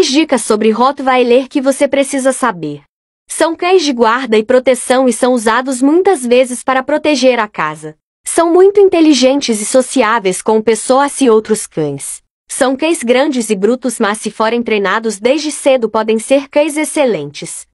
10 dicas sobre Rottweiler que você precisa saber. São cães de guarda e proteção e são usados muitas vezes para proteger a casa. São muito inteligentes e sociáveis com pessoas e outros cães. São cães grandes e brutos, mas se forem treinados desde cedo podem ser cães excelentes.